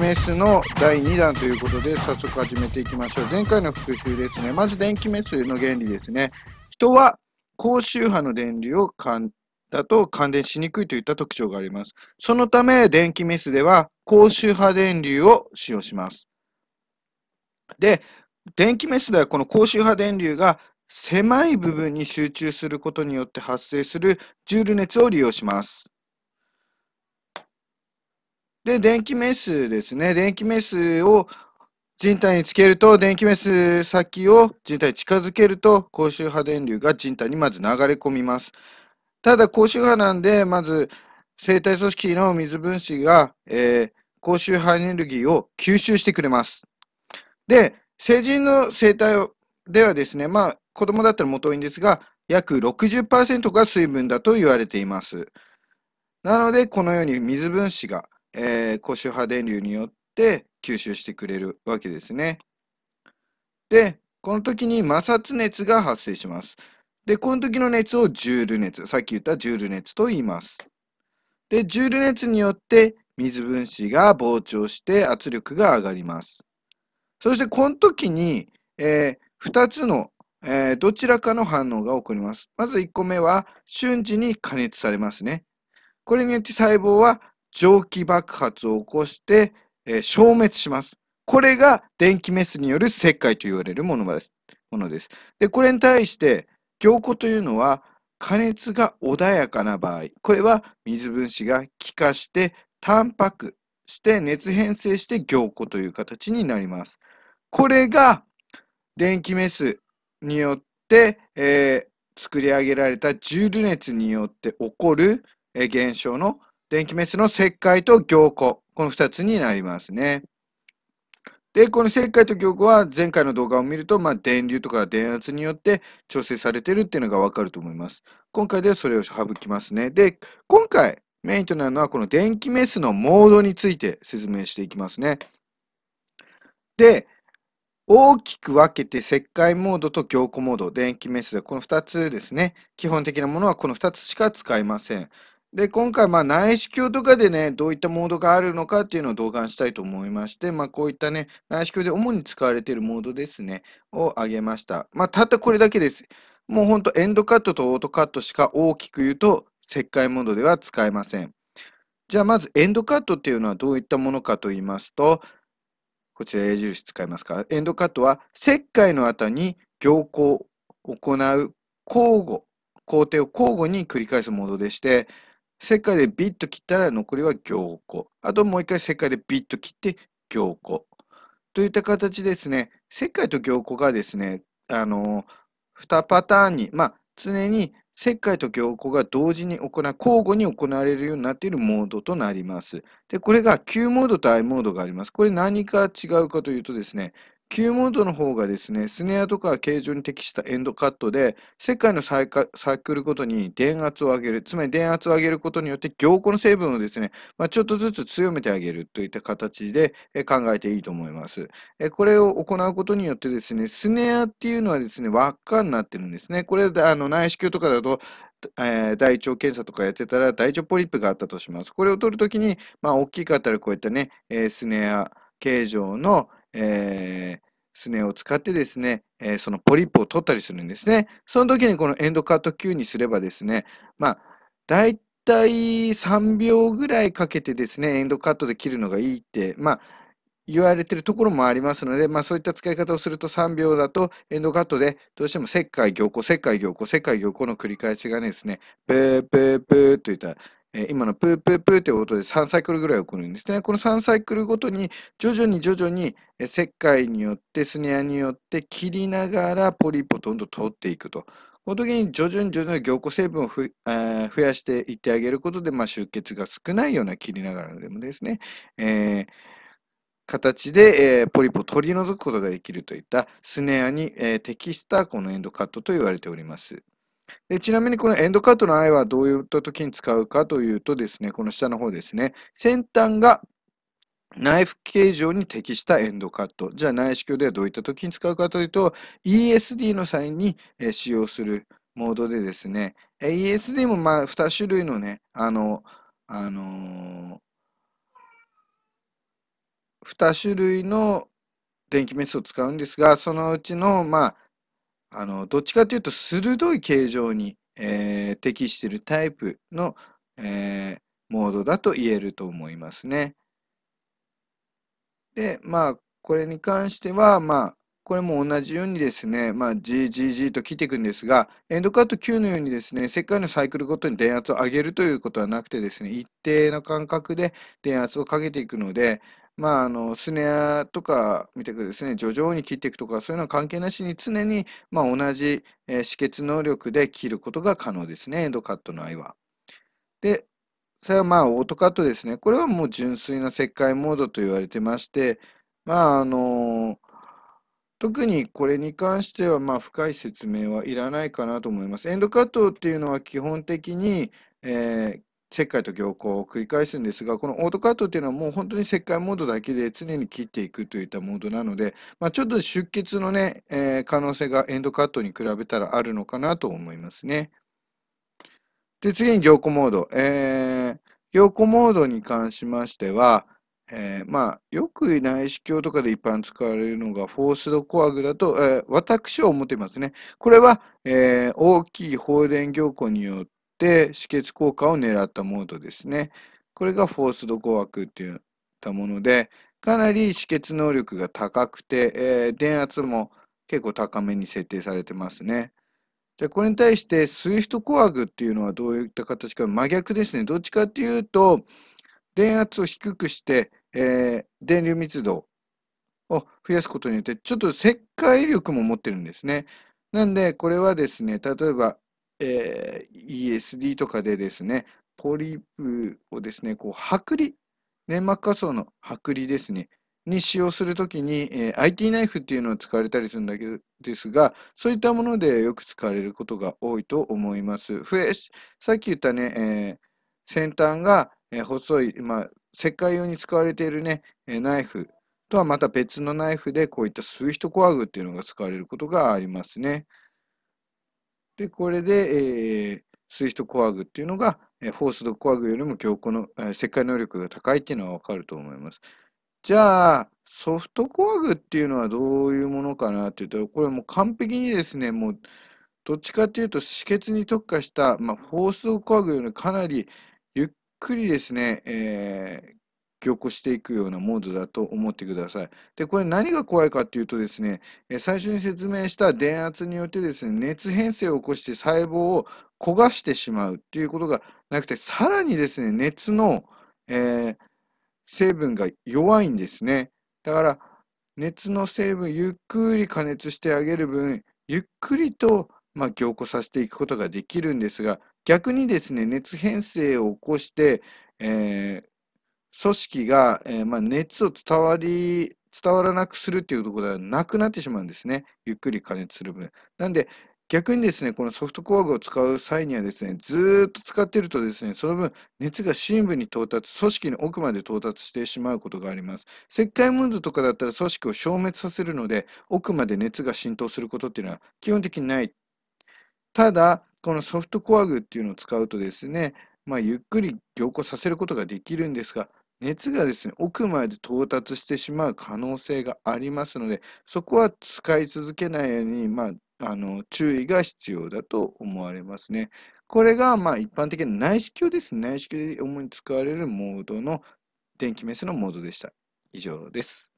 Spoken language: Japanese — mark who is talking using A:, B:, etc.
A: メスの第2弾ということで、早速始めていきましょう。前回の復習ですね。まず電気メスの原理ですね。人は高周波の電流をだと感電しにくいといった特徴があります。そのため、電気メスでは高周波電流を使用します。で、電気メスではこの高周波電流が狭い部分に集中することによって発生するジュール熱を利用します。で、電気メスですね。電気メスを人体につけると、電気メス先を人体に近づけると、高周波電流が人体にまず流れ込みます。ただ、高周波なんで、まず生体組織の水分子が、えー、高周波エネルギーを吸収してくれます。で、成人の生体ではですね、まあ、子供だったらもといんですが、約60%が水分だと言われています。なので、このように水分子がえー、高周波電流によって吸収してくれるわけですね。で、この時に摩擦熱が発生します。で、この時の熱をジュール熱、さっき言ったジュール熱と言います。で、ジュール熱によって水分子が膨張して圧力が上がります。そしてこの時に、えー、2つの、えー、どちらかの反応が起こります。まず1個目は瞬時に加熱されますね。これによって細胞は蒸気爆発を起こして、えー、消滅します。これが電気メスによる石灰と言われるものです。ものですでこれに対して凝固というのは加熱が穏やかな場合これは水分子が気化してタンパクして熱変性して凝固という形になります。これが電気メスによって、えー、作り上げられたジュール熱によって起こる、えー、現象の電気メスの石灰と凝固。この2つになりますね。で、この石灰と凝固は前回の動画を見ると、まあ、電流とか電圧によって調整されてるっていうのがわかると思います。今回でそれを省きますね。で、今回メインとなるのはこの電気メスのモードについて説明していきますね。で、大きく分けて石灰モードと凝固モード、電気メスでこの2つですね。基本的なものはこの2つしか使いません。で、今回、まあ、内視鏡とかでね、どういったモードがあるのかっていうのを動画したいと思いまして、まあ、こういったね、内視鏡で主に使われているモードですね、を挙げました。まあ、たったこれだけです。もう本当、エンドカットとオートカットしか大きく言うと、切開モードでは使えません。じゃあ、まずエンドカットっていうのはどういったものかと言いますと、こちら矢印使いますか。エンドカットは、切開の後に凝固を行う交互、工程を交互に繰り返すモードでして、石灰でビッと切ったら残りは凝固。あともう一回石灰でビッと切って凝固。といった形ですね、石灰と凝固がですね、あの二パターンに、まあ、常に石灰と凝固が同時に行う、交互に行われるようになっているモードとなります。で、これが Q モードと I モードがあります。これ何か違うかというとですね、Q モードの方がですね、スネアとか形状に適したエンドカットで、世界のサイクルごとに電圧を上げる、つまり電圧を上げることによって凝固の成分をですね、まあ、ちょっとずつ強めてあげるといった形で考えていいと思います。これを行うことによってですね、スネアっていうのはですね、輪っかになってるんですね。これあの内視鏡とかだと、えー、大腸検査とかやってたら大腸ポリップがあったとします。これを取るときに、まあ、大きかったらこういったね、えー、スネア形状の、えー、スネを使ってですね、えー、そのポリップを取ったりするんですね。その時にこのエンドカット Q にすればですね、まあ、大体3秒ぐらいかけてですね、エンドカットで切るのがいいって、まあ、言われてるところもありますので、まあ、そういった使い方をすると3秒だとエンドカットでどうしても石灰凝固、石灰凝固、石灰凝固の繰り返しがねですね、ペーペーペーといったえ今のプープープーという音で3サイクルぐらい起こるんですね。この3サイクルごとに徐々に徐々に、え石灰によってスネアによって切りながらポリポトンと通っていくと。この時に徐々に徐々に凝固成分をふ、えー、増やしていってあげることで、まあ、出血が少ないような切りながらでもですね、えー、形で、えー、ポリポを取り除くことができるといったスネアに、え適したこのエンドカットと言われております。でちなみにこのエンドカットの愛はどういった時に使うかというとですね、この下の方ですね、先端がナイフ形状に適したエンドカット。じゃあ内視鏡ではどういった時に使うかというと、ESD の際に使用するモードでですね、ESD もまあ2種類のね、あの、あのー、2種類の電気メスを使うんですが、そのうちの、まあ、あのどっちかというと鋭い形状に、えー、適しているタイプの、えー、モードだと言えると思いますね。で、まあ、これに関しては、まあ、これも同じようにですね、まあ、GGG と切っていくんですが、エンドカット9のようにですね、世界のサイクルごとに電圧を上げるということはなくてですね、一定の間隔で電圧をかけていくので、まあ、あのスネアとか見てくですね、徐々に切っていくとか、そういうのは関係なしに常に、まあ、同じ、えー、止血能力で切ることが可能ですね、エンドカットの愛は。で、それはまあ、オートカットですね。これはもう純粋な切開モードと言われてまして、まあ、あのー、特にこれに関しては、まあ、深い説明はいらないかなと思います。エンドカットっていうのは基本的に、えー、石灰と凝固を繰り返すんですが、このオートカットっていうのはもう本当に石灰モードだけで常に切っていくといったモードなので、まあ、ちょっと出血のね、えー、可能性がエンドカットに比べたらあるのかなと思いますね。で、次に凝固モード。えー、凝固モードに関しましては、えー、まあ、よく内視鏡とかで一般使われるのが、フォースドコアグだと、えー、私は思っていますね。これは、えー、大きい放電凝固によって、って止血効果を狙ったモードですね。これがフォースド語枠っていったもので、かなり止血能力が高くて、えー、電圧も結構高めに設定されてますね。でこれに対して、スイフトコアグっていうのはどういった形か、真逆ですね。どっちかっていうと、電圧を低くして、えー、電流密度を増やすことによって、ちょっと切開力も持ってるんですね。なんで、これはですね、例えばえー、ESD とかでですね、ポリープをですね、こう剥離、粘膜下層の剥離ですね、に使用するときに、えー、IT ナイフっていうのを使われたりするんだけどですが、そういったものでよく使われることが多いと思います。フレッシさっき言ったね、えー、先端が、えー、細い、まあ、石灰用に使われているね、えー、ナイフとはまた別のナイフでこういったスイフトコアグっていうのが使われることがありますね。で、これで、えー、スイフトコアグっていうのが、えー、フォースドコアグよりも強固の、えー、切能力が高いっていうのはわかると思います。じゃあ、ソフトコアグっていうのはどういうものかなって言ったら、これもう完璧にですね、もう、どっちかっていうと、止血に特化した、まあ、フォースドコアグよりかなりゆっくりですね、えー、記憶していくようなモードだと思ってください。で、これ何が怖いかっていうとですね、最初に説明した電圧によってですね、熱変性を起こして細胞を焦がしてしまうっていうことがなくて、さらにですね、熱の、えー、成分が弱いんですね。だから、熱の成分、ゆっくり加熱してあげる分、ゆっくりと、まあ、凝固させていくことができるんですが、逆にですね、熱変性を起こして、えー、組織が、えー、まあ、熱を伝わり伝わらなくするっていうところではなくなってしまうんですね。ゆっくり加熱する分。なんで、逆にですね、このソフトコアグを使う際にはですね、ずっと使ってるとですね、その分、熱が深部に到達、組織の奥まで到達してしまうことがあります。石灰ムードとかだったら組織を消滅させるので、奥まで熱が浸透することっていうのは基本的にない。ただ、このソフトコアグっていうのを使うとですね、まあ、ゆっくり凝固させることができるんですが、熱がですね、奥まで到達してしまう可能性がありますので、そこは使い続けないように、まあ、あの注意が必要だと思われますね。これがまあ一般的な内視鏡ですね。内視鏡で主に使われるモードの電気メスのモードでした。以上です。